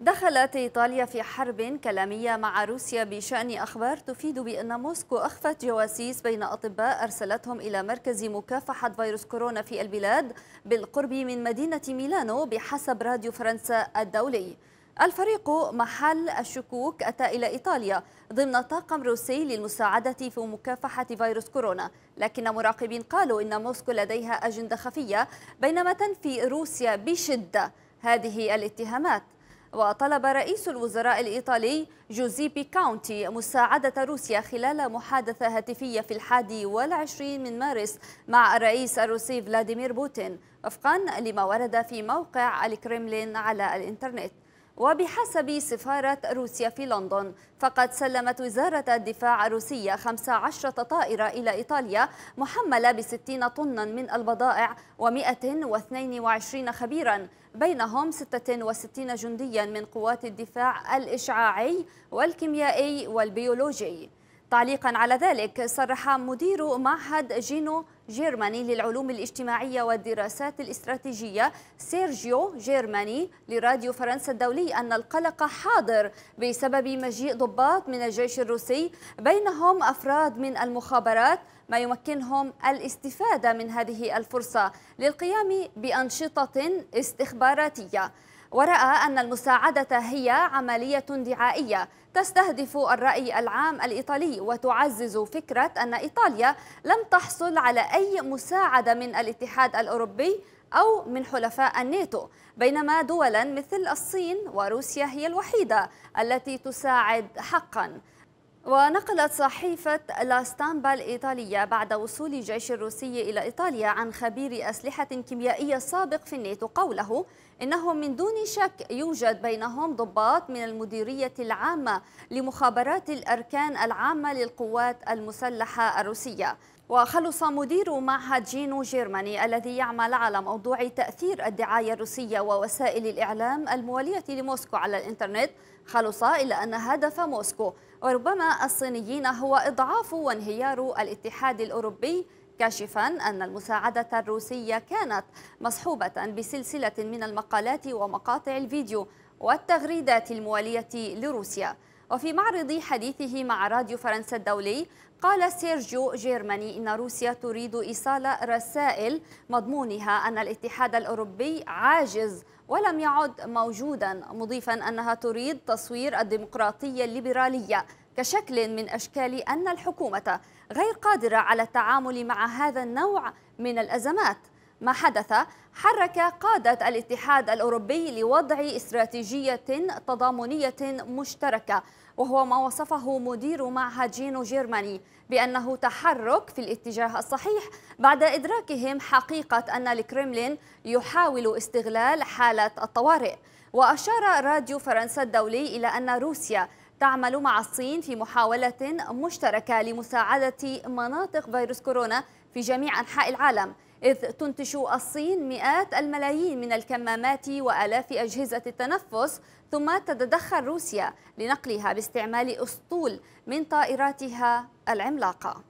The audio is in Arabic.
دخلت إيطاليا في حرب كلامية مع روسيا بشأن أخبار تفيد بأن موسكو أخفت جواسيس بين أطباء أرسلتهم إلى مركز مكافحة فيروس كورونا في البلاد بالقرب من مدينة ميلانو بحسب راديو فرنسا الدولي الفريق محل الشكوك أتى إلى إيطاليا ضمن طاقم روسي للمساعدة في مكافحة فيروس كورونا لكن مراقبين قالوا إن موسكو لديها أجندة خفية بينما تنفي روسيا بشدة هذه الاتهامات وطلب رئيس الوزراء الإيطالي جوزيبي كاونتي مساعدة روسيا خلال محادثة هاتفية في الحادي والعشرين من مارس مع الرئيس الروسي فلاديمير بوتين وفقا لما ورد في موقع الكريملين على الإنترنت وبحسب سفارة روسيا في لندن فقد سلمت وزارة الدفاع الروسية 15 طائرة إلى إيطاليا محملة ب 60 طنا من البضائع و122 خبيرا بينهم 66 جنديا من قوات الدفاع الإشعاعي والكيميائي والبيولوجي تعليقا على ذلك صرح مدير معهد جينو جيرماني للعلوم الاجتماعية والدراسات الاستراتيجية سيرجيو جيرماني لراديو فرنسا الدولي أن القلق حاضر بسبب مجيء ضباط من الجيش الروسي بينهم أفراد من المخابرات ما يمكنهم الاستفادة من هذه الفرصة للقيام بأنشطة استخباراتية ورأى أن المساعدة هي عملية دعائية تستهدف الرأي العام الإيطالي وتعزز فكرة أن إيطاليا لم تحصل على أي مساعدة من الاتحاد الأوروبي أو من حلفاء الناتو بينما دولا مثل الصين وروسيا هي الوحيدة التي تساعد حقاً ونقلت صحيفة لاستامبا الإيطالية بعد وصول الجيش الروسي إلى إيطاليا عن خبير أسلحة كيميائية سابق في الناتو قوله إنه من دون شك يوجد بينهم ضباط من المديرية العامة لمخابرات الأركان العامة للقوات المسلحة الروسية وخلص مدير معهد جينو جيرماني الذي يعمل على موضوع تأثير الدعاية الروسية ووسائل الإعلام الموالية لموسكو على الإنترنت خلص إلى أن هدف موسكو وربما الصينيين هو إضعاف وانهيار الاتحاد الأوروبي كاشفا أن المساعدة الروسية كانت مصحوبة بسلسلة من المقالات ومقاطع الفيديو والتغريدات الموالية لروسيا وفي معرض حديثه مع راديو فرنسا الدولي قال سيرجيو جيرماني إن روسيا تريد إيصال رسائل مضمونها أن الاتحاد الأوروبي عاجز ولم يعد موجودا مضيفا أنها تريد تصوير الديمقراطية الليبرالية كشكل من أشكال أن الحكومة غير قادرة على التعامل مع هذا النوع من الأزمات ما حدث حرك قادة الاتحاد الأوروبي لوضع استراتيجية تضامنية مشتركة وهو ما وصفه مدير معهد جينو جيرماني بأنه تحرك في الاتجاه الصحيح بعد إدراكهم حقيقة أن الكريملين يحاول استغلال حالة الطوارئ وأشار راديو فرنسا الدولي إلى أن روسيا تعمل مع الصين في محاولة مشتركة لمساعدة مناطق فيروس كورونا في جميع أنحاء العالم إذ تنتج الصين مئات الملايين من الكمامات وآلاف أجهزة التنفس ثم تتدخل روسيا لنقلها باستعمال أسطول من طائراتها العملاقة